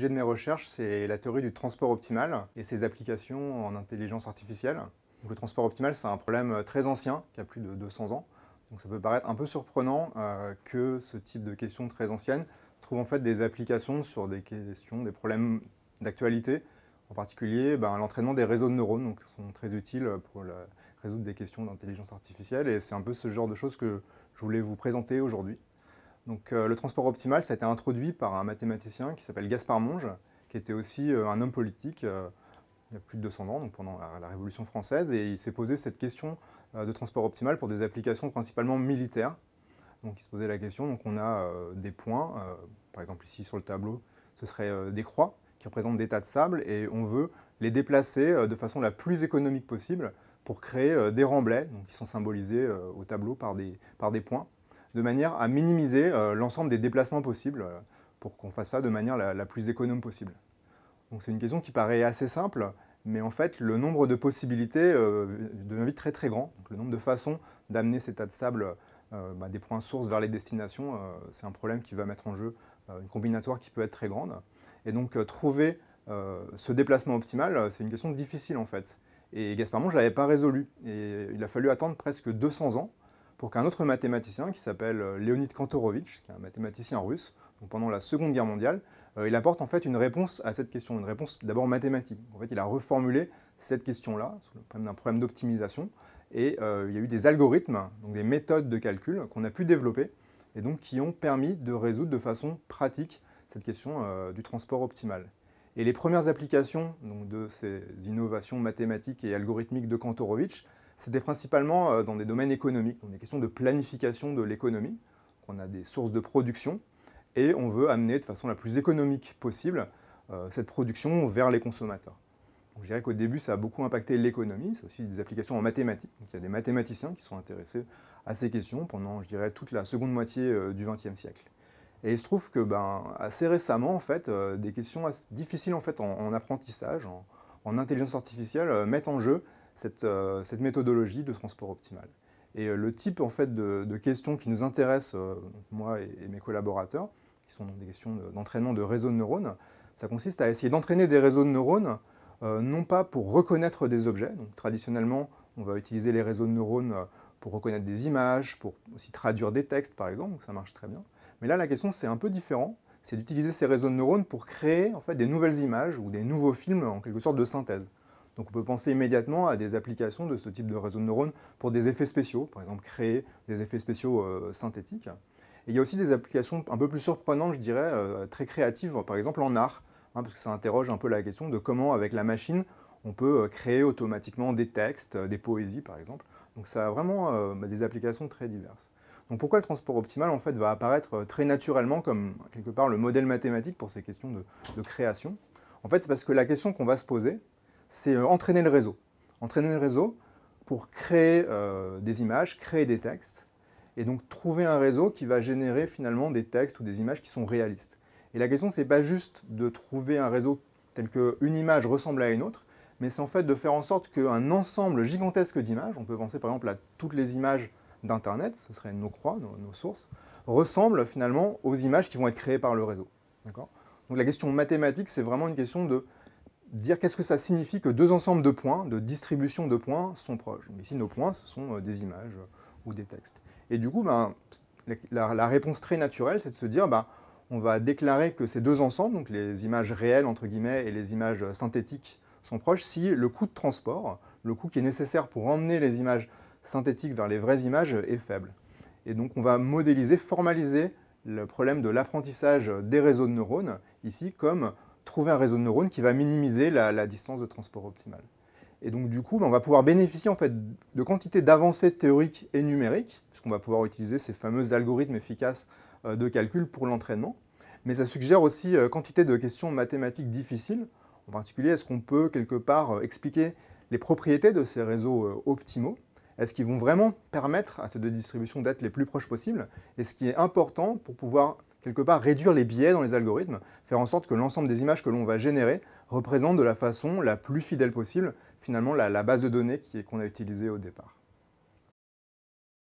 sujet de mes recherches, c'est la théorie du transport optimal et ses applications en intelligence artificielle. le transport optimal, c'est un problème très ancien, qui a plus de 200 ans. Donc ça peut paraître un peu surprenant euh, que ce type de questions très anciennes trouve en fait des applications sur des questions, des problèmes d'actualité, en particulier ben, l'entraînement des réseaux de neurones, donc sont très utiles pour résoudre des questions d'intelligence artificielle. Et c'est un peu ce genre de choses que je voulais vous présenter aujourd'hui. Donc euh, le transport optimal, ça a été introduit par un mathématicien qui s'appelle Gaspard Monge, qui était aussi euh, un homme politique euh, il y a plus de 200 ans, pendant la, Révolution française, et il s'est posé cette question de transport optimal pour des applications principalement militaires. Donc il se posait la question, donc on a des points, par exemple ici sur le tableau, ce seraient des croix qui représentent des tas de sable, et on veut les déplacer de façon la plus économique possible pour créer des remblais, qui sont symbolisés au tableau par des points de manière à minimiser euh, l'ensemble des déplacements possibles euh, pour qu'on fasse ça de manière la, plus économe possible. Donc c'est une question qui paraît assez simple, mais en fait le nombre de possibilités euh, devient vite très très grand. le nombre de façons d'amener ces tas de sable bah, des points sources vers les destinations, c'est un problème qui va mettre en jeu une combinatoire qui peut être très grande. Et donc trouver ce déplacement optimal, c'est une question difficile en fait. Et gaspard je ne l'avais pas résolu. Et il a fallu attendre presque 200 ans pour qu'un autre mathématicien qui s'appelle euh, Leonid Kantorovich, qui est un mathématicien russe, pendant la Seconde Guerre mondiale, euh, il apporte en fait une réponse à cette question, une réponse d'abord mathématique. En fait, il a reformulé cette question-là, sous le problème d'un problème d'optimisation, et euh, il y a eu des algorithmes, donc des méthodes de calcul qu'on a pu développer, et donc qui ont permis de résoudre de façon pratique cette question du transport optimal. Et les premières applications de ces innovations mathématiques et algorithmiques de Kantorovich. C'était principalement euh, dans des domaines économiques, dans des questions de planification de l'économie. On a des sources de production et on veut amener de façon la plus économique possible euh, cette production vers les consommateurs. Donc, je dirais qu'au début, ça a beaucoup impacté l'économie. C'est aussi des applications en mathématiques. il y a des mathématiciens qui sont intéressés à ces questions pendant, je dirais, toute la seconde moitié euh, du XXe siècle. Et il se trouve que, ben, assez récemment, en fait, des questions difficiles en fait en, apprentissage, en intelligence artificielle, mettent en jeu euh, cette, méthodologie de transport optimal. Et euh, le type en fait, de, questions qui nous intéressent, euh, moi et, mes collaborateurs, qui sont des questions d'entraînement de réseaux de neurones, ça consiste à essayer d'entraîner des réseaux de neurones, non pas pour reconnaître des objets. Donc, traditionnellement, on va utiliser les réseaux de neurones pour reconnaître des images, pour aussi traduire des textes, par exemple, ça marche très bien. Mais là, la question, c'est un peu différent. C'est d'utiliser ces réseaux de neurones pour créer en fait, des nouvelles images ou des nouveaux films, en quelque sorte, de synthèse. Donc on peut penser immédiatement à des applications de ce type de réseau de neurones pour des effets spéciaux, par exemple créer des effets spéciaux euh, synthétiques. Et il y a aussi des applications un peu plus surprenantes, je dirais, euh, très créatives, par exemple en art, hein, parce que ça interroge un peu la question de comment avec la machine on peut euh, créer automatiquement des textes, des poésies par exemple. Donc ça a vraiment des applications très diverses. Donc pourquoi le transport optimal en fait va apparaître très naturellement comme quelque part le modèle mathématique pour ces questions de, de création En fait, c'est parce que la question qu'on va se poser, c'est euh, entraîner le réseau. Entraîner le réseau pour créer euh, des images, créer des textes, et donc trouver un réseau qui va générer finalement des textes ou des images qui sont réalistes. Et la question, n'est pas juste de trouver un réseau tel qu'une image ressemble à une autre, mais c'est en fait de faire en sorte qu'un ensemble gigantesque d'images, on peut penser par exemple à toutes les images d'Internet, ce serait nos croix, nos, nos, sources, ressemblent finalement aux images qui vont être créées par le réseau. Donc la question mathématique, c'est vraiment une question de dire qu'est-ce que ça signifie que deux ensembles de points, de distribution de points, sont proches. ici, nos points, ce sont euh, des images euh, ou des textes. Et du coup, ben, la, réponse très naturelle, c'est de se dire, ben, on va déclarer que ces deux ensembles, donc les images réelles, entre guillemets, et les images euh, synthétiques, sont proches si le coût de transport, le coût qui est nécessaire pour emmener les images synthétiques vers les vraies images, est faible. Et donc, on va modéliser, formaliser le problème de l'apprentissage des réseaux de neurones, ici, comme trouver un réseau de neurones qui va minimiser la, distance de transport optimale. Et donc du coup, ben, on va pouvoir bénéficier en fait de quantités d'avancées théoriques et numériques, puisqu'on va pouvoir utiliser ces fameux algorithmes efficaces euh, de calcul pour l'entraînement. Mais ça suggère aussi euh, quantité de questions mathématiques difficiles. En particulier, est-ce qu'on peut quelque part euh, expliquer les propriétés de ces réseaux optimaux Est-ce qu'ils vont vraiment permettre à ces deux distributions d'être les plus proches possibles Et ce qui est important pour pouvoir quelque part réduire les biais dans les algorithmes, faire en sorte que l'ensemble des images que l'on va générer représentent de la façon la plus fidèle possible finalement la, base de données qu'on a utilisée au départ.